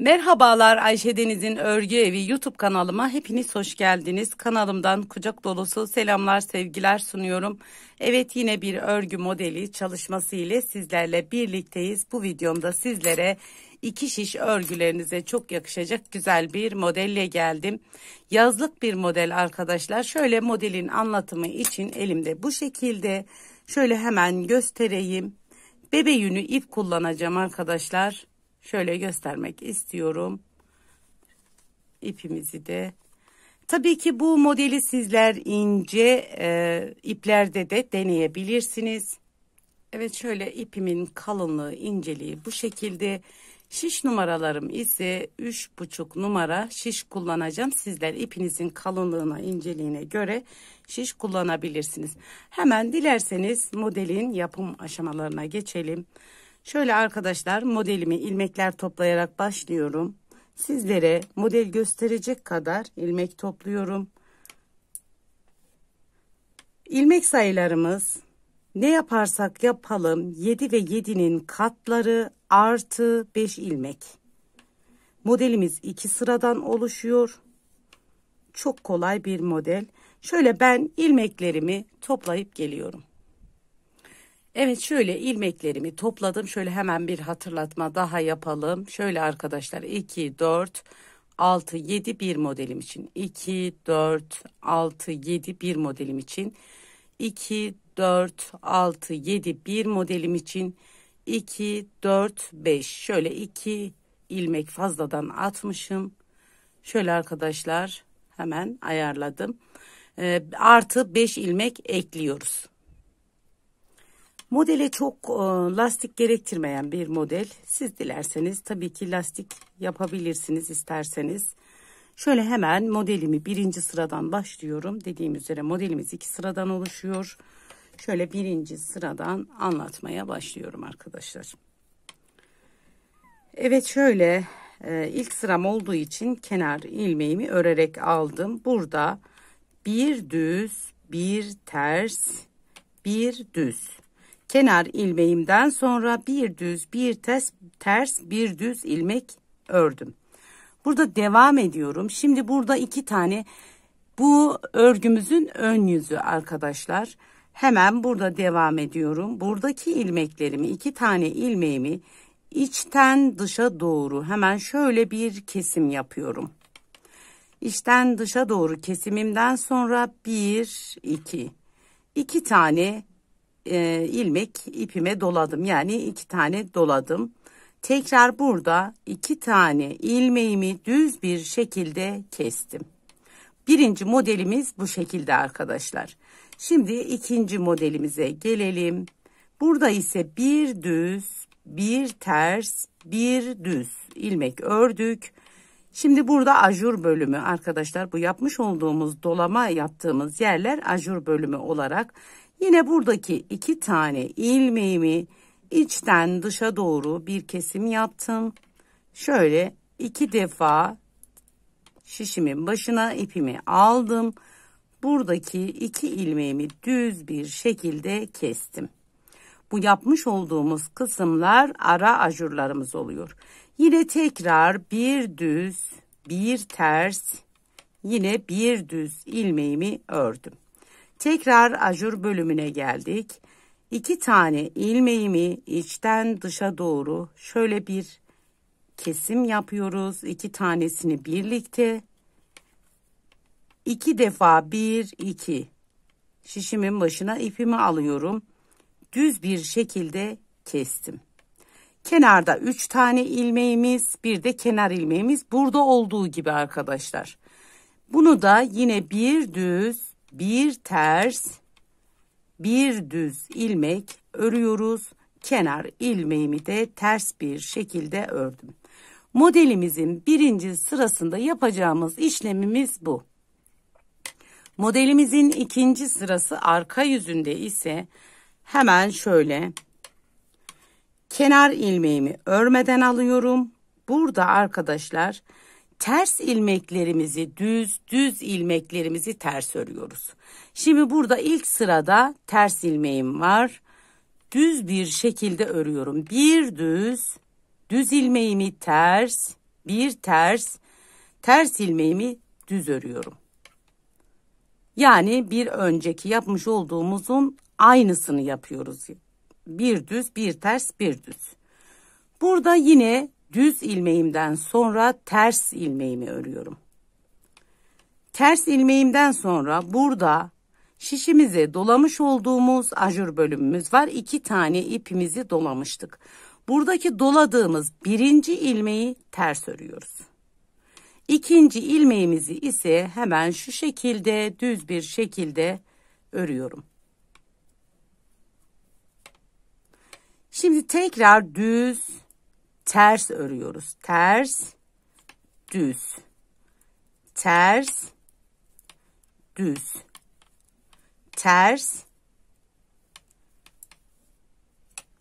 Merhabalar Ayşe Deniz'in Örgü Evi YouTube kanalıma hepiniz hoş geldiniz. Kanalımdan kucak dolusu selamlar sevgiler sunuyorum. Evet yine bir örgü modeli çalışması ile sizlerle birlikteyiz. Bu videomda sizlere iki şiş örgülerinize çok yakışacak güzel bir modelle geldim. Yazlık bir model arkadaşlar. Şöyle modelin anlatımı için elimde bu şekilde. Şöyle hemen göstereyim. Bebe yünü ip kullanacağım arkadaşlar şöyle göstermek istiyorum. İpimizi de Tabii ki bu modeli sizler ince e, iplerde de deneyebilirsiniz. Evet şöyle ipimin kalınlığı, inceliği bu şekilde. Şiş numaralarım ise 3,5 numara şiş kullanacağım. Sizler ipinizin kalınlığına, inceliğine göre şiş kullanabilirsiniz. Hemen dilerseniz modelin yapım aşamalarına geçelim. Şöyle arkadaşlar modelimi ilmekler toplayarak başlıyorum. Sizlere model gösterecek kadar ilmek topluyorum. İlmek sayılarımız ne yaparsak yapalım 7 ve 7'nin katları artı 5 ilmek. Modelimiz iki sıradan oluşuyor. Çok kolay bir model. Şöyle ben ilmeklerimi toplayıp geliyorum. Evet şöyle ilmeklerimi topladım. Şöyle hemen bir hatırlatma daha yapalım. Şöyle arkadaşlar 2, 4, 6, 7, 1 modelim için. 2, 4, 6, 7, 1 modelim için. 2, 4, 6, 7, 1 modelim için. 2, 4, 5. Şöyle 2 ilmek fazladan atmışım. Şöyle arkadaşlar hemen ayarladım. Ee, artı 5 ilmek ekliyoruz. Modele çok e, lastik gerektirmeyen bir model. Siz dilerseniz tabii ki lastik yapabilirsiniz isterseniz. Şöyle hemen modelimi birinci sıradan başlıyorum. Dediğim üzere modelimiz iki sıradan oluşuyor. Şöyle birinci sıradan anlatmaya başlıyorum arkadaşlar. Evet şöyle e, ilk sıram olduğu için kenar ilmeğimi örerek aldım. Burada bir düz, bir ters, bir düz kenar ilmeğimden sonra bir düz bir ters ters bir düz ilmek ördüm. Burada devam ediyorum. Şimdi burada iki tane bu örgümüzün ön yüzü arkadaşlar. Hemen burada devam ediyorum. Buradaki ilmeklerimi iki tane ilmeğimi içten dışa doğru hemen şöyle bir kesim yapıyorum. İçten dışa doğru kesimimden sonra bir iki iki tane e, ilmek ipime doladım. Yani iki tane doladım. Tekrar burada iki tane ilmeğimi düz bir şekilde kestim. Birinci modelimiz bu şekilde arkadaşlar. Şimdi ikinci modelimize gelelim. Burada ise bir düz, bir ters, bir düz ilmek ördük. Şimdi burada ajur bölümü arkadaşlar bu yapmış olduğumuz dolama yaptığımız yerler ajur bölümü olarak Yine buradaki iki tane ilmeğimi içten dışa doğru bir kesim yaptım. Şöyle iki defa şişimin başına ipimi aldım. Buradaki iki ilmeğimi düz bir şekilde kestim. Bu yapmış olduğumuz kısımlar ara ajurlarımız oluyor. Yine tekrar bir düz, bir ters, yine bir düz ilmeğimi ördüm. Tekrar ajur bölümüne geldik. İki tane ilmeğimi içten dışa doğru şöyle bir kesim yapıyoruz. İki tanesini birlikte. iki defa bir, iki. Şişimin başına ipimi alıyorum. Düz bir şekilde kestim. Kenarda üç tane ilmeğimiz, bir de kenar ilmeğimiz burada olduğu gibi arkadaşlar. Bunu da yine bir düz bir ters bir düz ilmek örüyoruz. Kenar ilmeğimi de ters bir şekilde ördüm. Modelimizin birinci sırasında yapacağımız işlemimiz bu. Modelimizin ikinci sırası arka yüzünde ise hemen şöyle kenar ilmeğimi örmeden alıyorum. Burada arkadaşlar ters ilmeklerimizi düz, düz ilmeklerimizi ters örüyoruz. Şimdi burada ilk sırada ters ilmeğim var. Düz bir şekilde örüyorum. Bir düz, düz ilmeğimi ters, bir ters, ters ilmeğimi düz örüyorum. Yani bir önceki yapmış olduğumuzun aynısını yapıyoruz. Bir düz, bir ters, bir düz. Burada yine düz ilmeğimden sonra ters ilmeğimi örüyorum. Ters ilmeğimden sonra burada şişimize dolamış olduğumuz ajur bölümümüz var. İki tane ipimizi dolamıştık. Buradaki doladığımız birinci ilmeği ters örüyoruz. İkinci ilmeğimizi ise hemen şu şekilde düz bir şekilde örüyorum. Şimdi tekrar düz ters örüyoruz. Ters, düz. Ters, düz. Ters.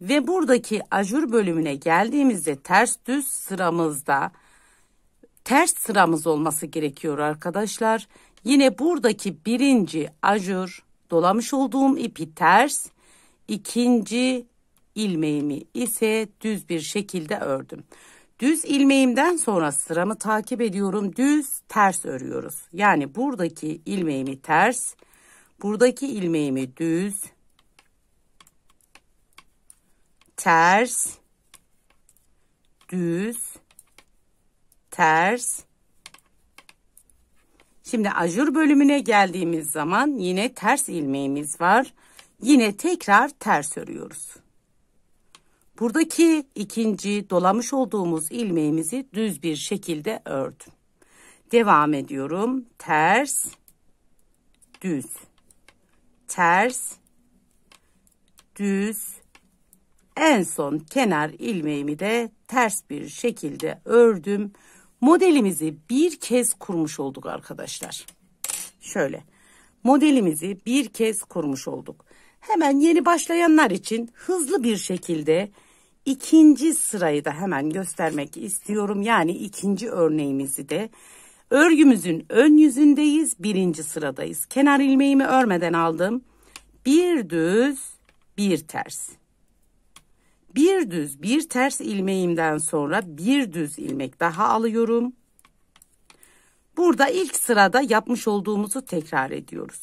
Ve buradaki ajur bölümüne geldiğimizde ters düz sıramızda ters sıramız olması gerekiyor arkadaşlar. Yine buradaki birinci ajur dolamış olduğum ipi ters, ikinci ilmeğimi ise düz bir şekilde ördüm. Düz ilmeğimden sonra sıramı takip ediyorum. Düz ters örüyoruz. Yani buradaki ilmeğimi ters, buradaki ilmeğimi düz, ters, düz, ters. Şimdi ajur bölümüne geldiğimiz zaman yine ters ilmeğimiz var. Yine tekrar ters örüyoruz. Buradaki ikinci dolamış olduğumuz ilmeğimizi düz bir şekilde ördüm. Devam ediyorum. Ters, düz, ters, düz. En son kenar ilmeğimi de ters bir şekilde ördüm. Modelimizi bir kez kurmuş olduk arkadaşlar. Şöyle modelimizi bir kez kurmuş olduk. Hemen yeni başlayanlar için hızlı bir şekilde İkinci sırayı da hemen göstermek istiyorum. Yani ikinci örneğimizi de örgümüzün ön yüzündeyiz. Birinci sıradayız. Kenar ilmeğimi örmeden aldım. Bir düz bir ters. Bir düz bir ters ilmeğimden sonra bir düz ilmek daha alıyorum. Burada ilk sırada yapmış olduğumuzu tekrar ediyoruz.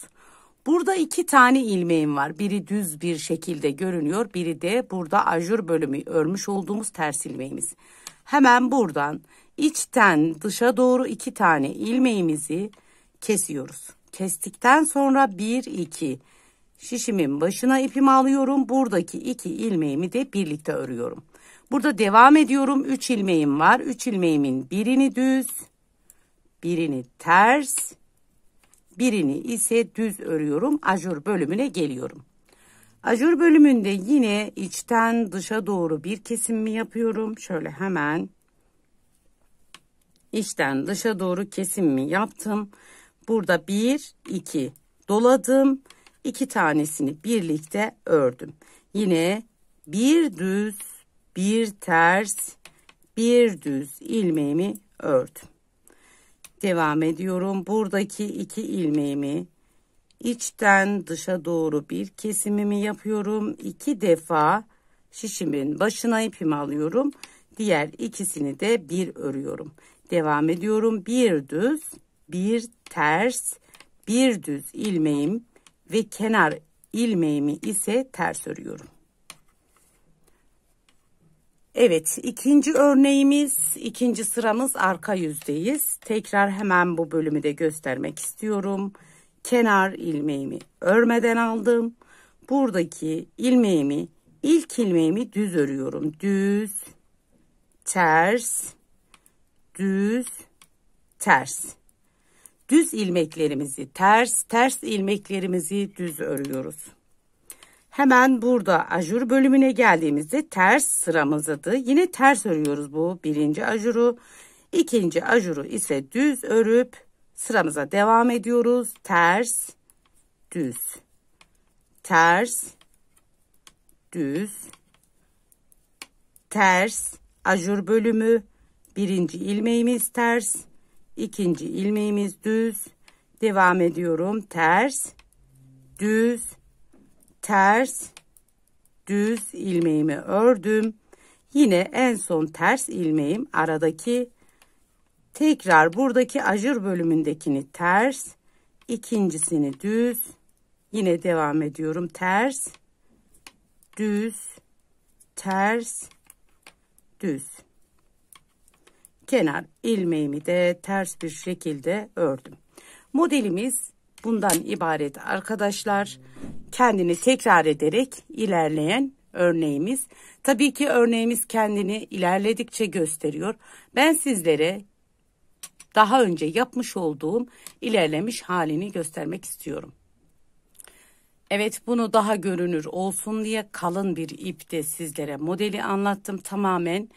Burada iki tane ilmeğim var. Biri düz bir şekilde görünüyor. Biri de burada ajur bölümü örmüş olduğumuz ters ilmeğimiz. Hemen buradan içten dışa doğru iki tane ilmeğimizi kesiyoruz. Kestikten sonra bir iki şişimin başına ipimi alıyorum. Buradaki iki ilmeğimi de birlikte örüyorum. Burada devam ediyorum. Üç ilmeğim var. Üç ilmeğimin birini düz, birini ters, birini ise düz örüyorum. Ajur bölümüne geliyorum. Ajur bölümünde yine içten dışa doğru bir kesim mi yapıyorum? Şöyle hemen içten dışa doğru kesim mi yaptım? Burada bir, iki doladım. iki tanesini birlikte ördüm. Yine bir düz, bir ters, bir düz ilmeğimi ördüm. Devam ediyorum. Buradaki iki ilmeğimi içten dışa doğru bir kesimimi yapıyorum. İki defa şişimin başına ipimi alıyorum. Diğer ikisini de bir örüyorum. Devam ediyorum. Bir düz, bir ters, bir düz ilmeğim ve kenar ilmeğimi ise ters örüyorum. Evet ikinci örneğimiz ikinci sıramız arka yüzdeyiz. Tekrar hemen bu bölümü de göstermek istiyorum. Kenar ilmeğimi örmeden aldım. Buradaki ilmeğimi ilk ilmeğimi düz örüyorum. Düz, ters, düz, ters. Düz ilmeklerimizi ters, ters ilmeklerimizi düz örüyoruz. Hemen burada ajur bölümüne geldiğimizde ters sıramız adı. Yine ters örüyoruz bu birinci ajuru. İkinci ajuru ise düz örüp sıramıza devam ediyoruz. Ters, düz, ters, düz, ters, ajur bölümü. Birinci ilmeğimiz ters, ikinci ilmeğimiz düz. Devam ediyorum. Ters, düz, ters düz ilmeğimi ördüm. Yine en son ters ilmeğim aradaki tekrar buradaki ajur bölümündekini ters ikincisini düz yine devam ediyorum ters düz ters düz kenar ilmeğimi de ters bir şekilde ördüm modelimiz bundan ibaret arkadaşlar. Kendini tekrar ederek ilerleyen örneğimiz. Tabii ki örneğimiz kendini ilerledikçe gösteriyor. Ben sizlere daha önce yapmış olduğum ilerlemiş halini göstermek istiyorum. Evet bunu daha görünür olsun diye kalın bir ipte sizlere modeli anlattım tamamen.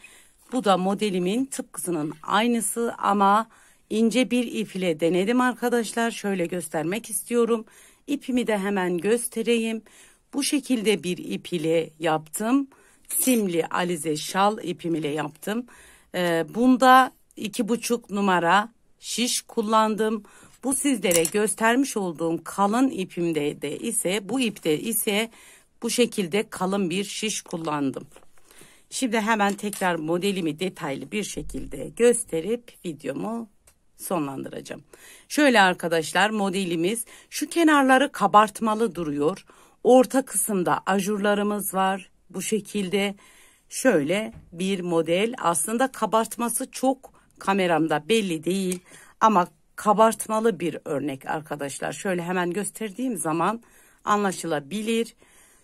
Bu da modelimin tıpkısının aynısı ama ince bir iple denedim arkadaşlar. Şöyle göstermek istiyorum. İpimi de hemen göstereyim. Bu şekilde bir ip ile yaptım. Simli alize şal ipim ile yaptım. Ee, bunda iki buçuk numara şiş kullandım. Bu sizlere göstermiş olduğum kalın ipimde de ise bu ipte ise bu şekilde kalın bir şiş kullandım. Şimdi hemen tekrar modelimi detaylı bir şekilde gösterip videomu sonlandıracağım. Şöyle arkadaşlar modelimiz şu kenarları kabartmalı duruyor. Orta kısımda ajurlarımız var. Bu şekilde şöyle bir model. Aslında kabartması çok kameramda belli değil ama kabartmalı bir örnek arkadaşlar. Şöyle hemen gösterdiğim zaman anlaşılabilir.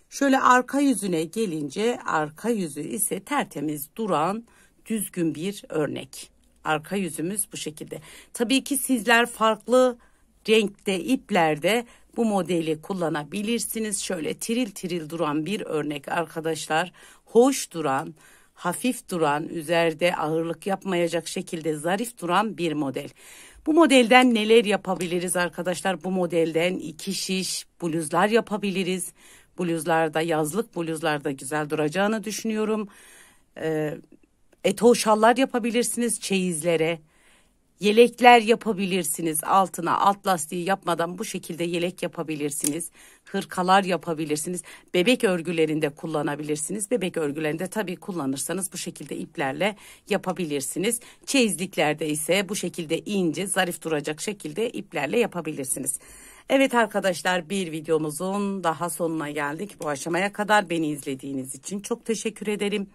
Şöyle arka yüzüne gelince arka yüzü ise tertemiz duran düzgün bir örnek. Arka yüzümüz bu şekilde. Tabii ki sizler farklı renkte iplerde bu modeli kullanabilirsiniz. Şöyle tiril tiril duran bir örnek arkadaşlar. Hoş duran, hafif duran, üzerde ağırlık yapmayacak şekilde zarif duran bir model. Bu modelden neler yapabiliriz arkadaşlar? Bu modelden iki şiş bluzlar yapabiliriz. Bluzlarda yazlık bluzlarda güzel duracağını düşünüyorum. Ee, Etoşallar yapabilirsiniz çeyizlere. Yelekler yapabilirsiniz altına alt lastiği yapmadan bu şekilde yelek yapabilirsiniz. Hırkalar yapabilirsiniz. Bebek örgülerinde kullanabilirsiniz. Bebek örgülerinde tabii kullanırsanız bu şekilde iplerle yapabilirsiniz. Çeyizliklerde ise bu şekilde ince zarif duracak şekilde iplerle yapabilirsiniz. Evet arkadaşlar bir videomuzun daha sonuna geldik. Bu aşamaya kadar beni izlediğiniz için çok teşekkür ederim.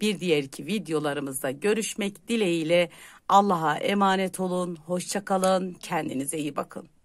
Bir diğer iki videolarımızda görüşmek dileğiyle Allah'a emanet olun, hoşçakalın, kendinize iyi bakın.